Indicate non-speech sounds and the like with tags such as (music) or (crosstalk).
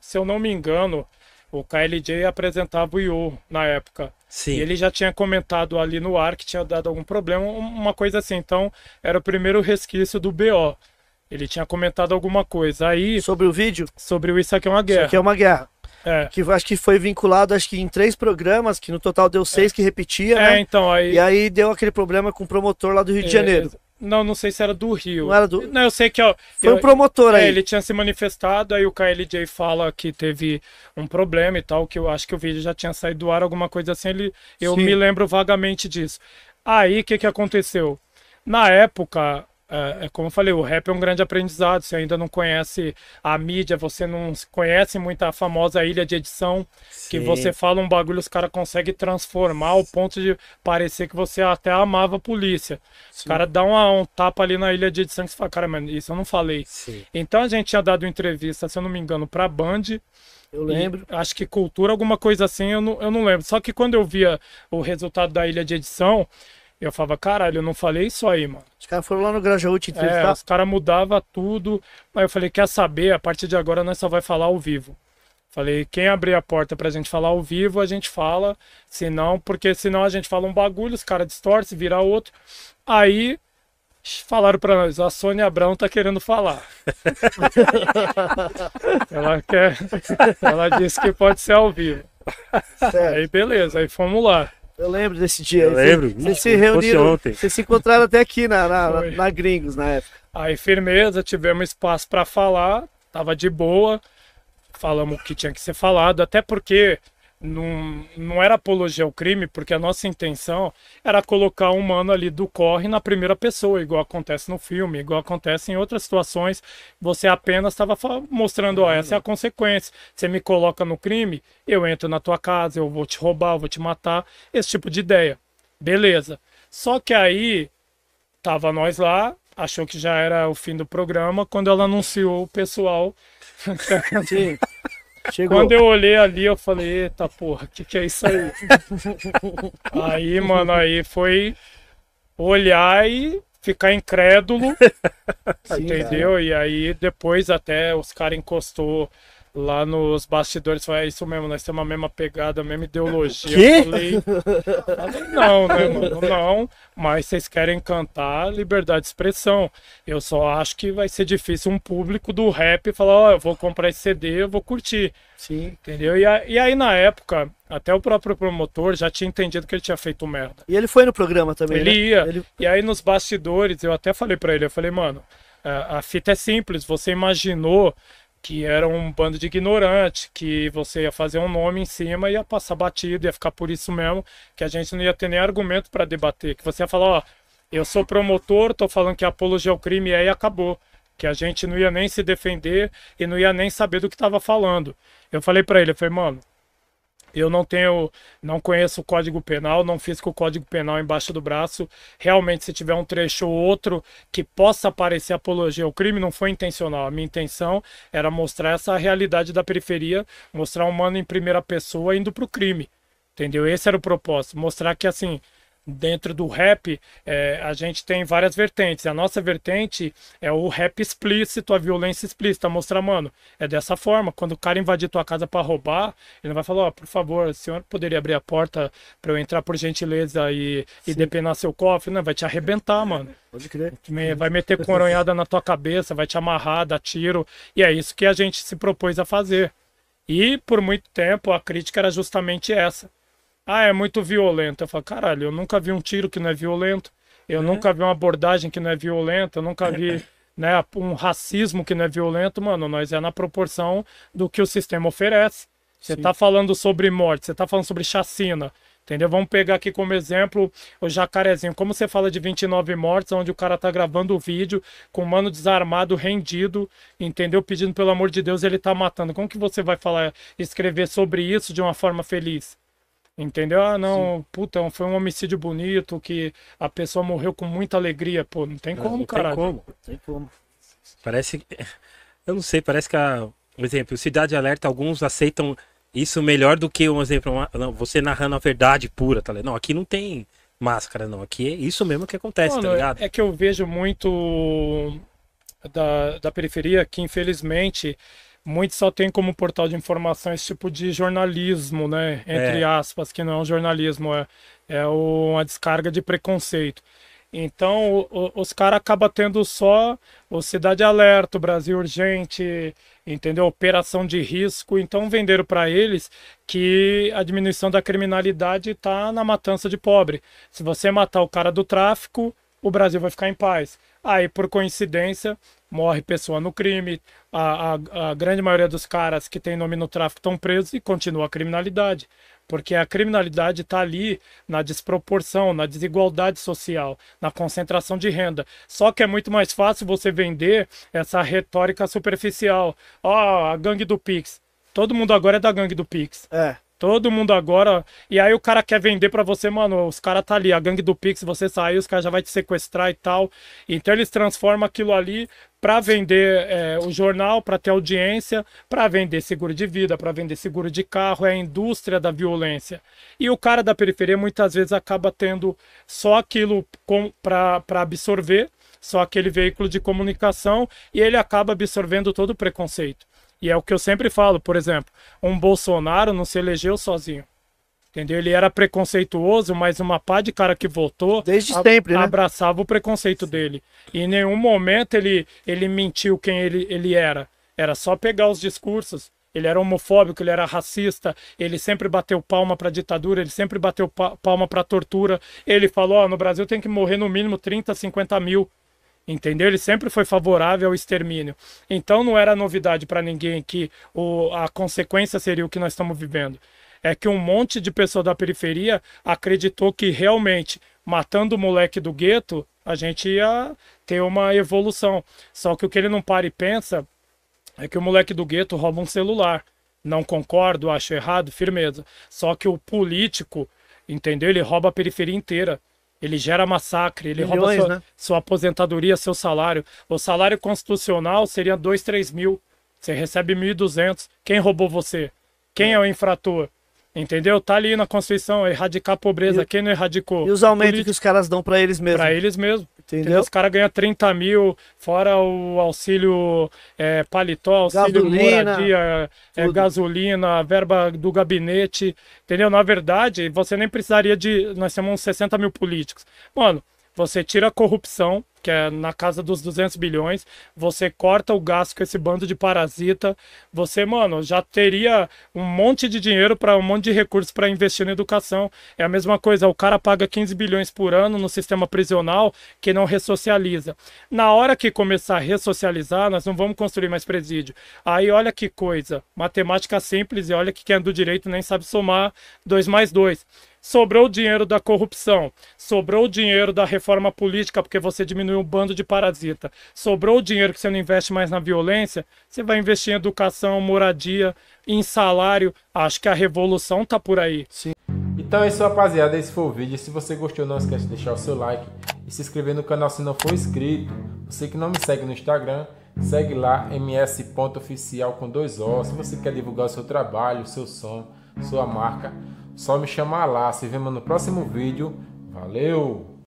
se eu não me engano, o KLJ apresentava o Yu na época. Sim. E ele já tinha comentado ali no ar que tinha dado algum problema, uma coisa assim. Então, era o primeiro resquício do BO. Ele tinha comentado alguma coisa. Aí. Sobre o vídeo? Sobre o Isso Aqui é uma Guerra. Isso aqui é uma guerra. É. Que acho que foi vinculado, acho que em três programas, que no total deu seis é. que repetia. É, né? então, aí. E aí deu aquele problema com o promotor lá do Rio de é, Janeiro. Não, não sei se era do Rio. Não era do. Não, eu sei que ó, foi eu, um promotor é, aí. É, ele tinha se manifestado, aí o KLJ fala que teve um problema e tal, que eu acho que o vídeo já tinha saído do ar, alguma coisa assim. Ele, eu Sim. me lembro vagamente disso. Aí o que, que aconteceu? Na época, é, é, como eu falei, o rap é um grande aprendizado. Você ainda não conhece a mídia, você não conhece muito a famosa ilha de edição, Sim. que você fala um bagulho, os caras conseguem transformar ao ponto de parecer que você até amava a polícia. Sim. Os caras dão um tapa ali na ilha de edição que você fala, cara, mano, isso eu não falei. Sim. Então a gente tinha dado entrevista, se eu não me engano, pra Band. Eu lembro. E, acho que cultura, alguma coisa assim, eu não, eu não lembro. Só que quando eu via o resultado da ilha de edição, eu falava, caralho, eu não falei isso aí, mano. Os caras foram lá no Grajaú te é, entrevistar. É, os caras mudavam tudo. Aí eu falei, quer saber? A partir de agora nós só vai falar ao vivo. Falei, quem abrir a porta pra gente falar ao vivo, a gente fala. Senão, porque senão a gente fala um bagulho, os caras distorcem, vira outro. Aí falaram para nós, a Sônia Abrão tá querendo falar. (laughs) ela quer. Ela disse que pode ser ao vivo. Certo. Aí beleza, aí fomos lá. Eu lembro desse dia. Eu lembro. Vocês se reuniram. Ontem. Vocês se encontraram até aqui na, na, na Gringos na época. Aí, firmeza, tivemos espaço para falar, tava de boa, falamos o que tinha que ser falado, até porque não, não era apologia ao crime, porque a nossa intenção era colocar o humano ali do corre na primeira pessoa, igual acontece no filme, igual acontece em outras situações. Você apenas estava mostrando, ó, essa é a consequência. Você me coloca no crime, eu entro na tua casa, eu vou te roubar, eu vou te matar, esse tipo de ideia. Beleza. Só que aí tava nós lá, achou que já era o fim do programa, quando ela anunciou o pessoal Sim. Chegou. Quando eu olhei ali, eu falei, eita porra, o que, que é isso aí? (laughs) aí, mano, aí foi olhar e ficar incrédulo, Sim, entendeu? Cara. E aí depois até os caras encostou Lá nos bastidores, falei, é isso mesmo, nós temos a mesma pegada, a mesma ideologia. Que? Eu falei, não, né, mano? Não, mas vocês querem cantar liberdade de expressão. Eu só acho que vai ser difícil um público do rap falar, ó, oh, eu vou comprar esse CD, eu vou curtir. Sim. Entendeu? E, a, e aí, na época, até o próprio promotor já tinha entendido que ele tinha feito merda. E ele foi no programa também, Ele né? ia. Ele... E aí, nos bastidores, eu até falei para ele, eu falei, mano, a fita é simples, você imaginou que era um bando de ignorante, que você ia fazer um nome em cima, e ia passar batido, ia ficar por isso mesmo, que a gente não ia ter nem argumento para debater, que você ia falar, ó, eu sou promotor, tô falando que a apologia ao crime é e acabou, que a gente não ia nem se defender e não ia nem saber do que estava falando. Eu falei para ele, foi mano, eu não tenho, não conheço o Código Penal, não fiz com o Código Penal embaixo do braço. Realmente, se tiver um trecho ou outro que possa parecer apologia ao crime, não foi intencional. A minha intenção era mostrar essa realidade da periferia, mostrar um humano em primeira pessoa indo para o crime. Entendeu? Esse era o propósito, mostrar que assim, dentro do rap, é, a gente tem várias vertentes. A nossa vertente é o rap explícito, a violência explícita. Mostrar, mano, é dessa forma. Quando o cara invadir tua casa para roubar, ele não vai falar, ó, oh, por favor, o senhor poderia abrir a porta para eu entrar por gentileza e, e depenar seu cofre? Não, vai te arrebentar, mano. Pode crer. Vai meter coronhada na tua cabeça, vai te amarrar, dar tiro. E é isso que a gente se propôs a fazer. E por muito tempo a crítica era justamente essa ah, é muito violento. Eu falo, caralho, eu nunca vi um tiro que não é violento, eu é. nunca vi uma abordagem que não é violenta, eu nunca vi (laughs) né, um racismo que não é violento, mano, nós é na proporção do que o sistema oferece. Você está falando sobre morte, você está falando sobre chacina, entendeu? Vamos pegar aqui como exemplo o Jacarezinho. Como você fala de 29 mortes, onde o cara tá gravando o vídeo com o mano desarmado, rendido, entendeu? Pedindo pelo amor de Deus, ele tá matando. Como que você vai falar, escrever sobre isso de uma forma feliz? Entendeu? Ah, não, Sim. puta, foi um homicídio bonito que a pessoa morreu com muita alegria. Pô, não tem como, não, cara. Tem como, tem como. Parece. Eu não sei, parece que a. Por exemplo, Cidade Alerta, alguns aceitam isso melhor do que, um exemplo, uma... não, você narrando a verdade pura, tá ligado? Não, aqui não tem máscara, não. Aqui é isso mesmo que acontece, tá Mano, tá ligado? É que eu vejo muito da, da periferia que, infelizmente, muitos só tem como portal de informação esse tipo de jornalismo, né? Entre é. aspas, que não é um jornalismo, é, é uma descarga de preconceito. Então, o, o, os caras acabam tendo só o Cidade Alerta, o Brasil Urgente, entendeu? Operação de risco. Então, venderam para eles que a diminuição da criminalidade está na matança de pobre. Se você matar o cara do tráfico, o Brasil vai ficar em paz. Aí, por coincidência, morre pessoa no crime, a, a, a grande maioria dos caras que tem nome no tráfico estão presos e continua a criminalidade. Porque a criminalidade está ali na desproporção, na desigualdade social, na concentração de renda. Só que é muito mais fácil você vender essa retórica superficial. Ó, oh, a gangue do Pix. Todo mundo agora é da gangue do Pix. É. Todo mundo agora. E aí o cara quer vender para você, mano. Os caras tá ali, a gangue do Pix, você sair, os caras já vai te sequestrar e tal. Então eles transformam aquilo ali para vender é, o jornal, para ter audiência, para vender seguro de vida, para vender seguro de carro. É a indústria da violência. E o cara da periferia muitas vezes acaba tendo só aquilo para absorver, só aquele veículo de comunicação, e ele acaba absorvendo todo o preconceito. E é o que eu sempre falo, por exemplo, um Bolsonaro não se elegeu sozinho. Entendeu? Ele era preconceituoso, mas uma pá de cara que votou Desde a, sempre, né? abraçava o preconceito dele. E em nenhum momento ele, ele mentiu quem ele, ele era. Era só pegar os discursos. Ele era homofóbico, ele era racista, ele sempre bateu palma para ditadura, ele sempre bateu palma para tortura. Ele falou: oh, no Brasil tem que morrer no mínimo 30, 50 mil entendeu? Ele sempre foi favorável ao extermínio. Então não era novidade para ninguém que o, a consequência seria o que nós estamos vivendo. É que um monte de pessoa da periferia acreditou que realmente matando o moleque do gueto a gente ia ter uma evolução. Só que o que ele não para e pensa é que o moleque do gueto rouba um celular. Não concordo, acho errado, firmeza. Só que o político, entendeu? Ele rouba a periferia inteira ele gera massacre, ele Milhões, rouba sua, né? sua aposentadoria, seu salário. O salário constitucional seria 2, 3 mil. Você recebe 1.200. Quem roubou você? Quem é o infrator? Entendeu? Tá ali na Constituição, erradicar a pobreza. E, Quem não erradicou? E os aumentos Político. que os caras dão para eles mesmos? Para eles mesmos. Entendeu? Entendeu? Os caras ganham 30 mil, fora o auxílio é, paletó, auxílio gasolina, moradia, é, gasolina, verba do gabinete. Entendeu? Na verdade, você nem precisaria de. Nós temos uns 60 mil políticos. Mano, você tira a corrupção que é na casa dos 200 bilhões, você corta o gasto com esse bando de parasita, você, mano, já teria um monte de dinheiro para um monte de recursos para investir na educação. É a mesma coisa, o cara paga 15 bilhões por ano no sistema prisional que não ressocializa. Na hora que começar a ressocializar, nós não vamos construir mais presídio. Aí olha que coisa, matemática simples e olha que quem é do direito nem sabe somar 2 mais 2. Sobrou o dinheiro da corrupção, sobrou o dinheiro da reforma política, porque você diminuiu um bando de parasita. Sobrou o dinheiro que você não investe mais na violência, você vai investir em educação, moradia, em salário. Acho que a revolução tá por aí. Sim. Então é isso, rapaziada. Esse foi o vídeo. Se você gostou, não esquece de deixar o seu like e se inscrever no canal se não for inscrito. Você que não me segue no Instagram, segue lá ms.oficial com dois O. Se você quer divulgar o seu trabalho, o seu som, sua marca, só me chamar lá. Se vemos no próximo vídeo. Valeu!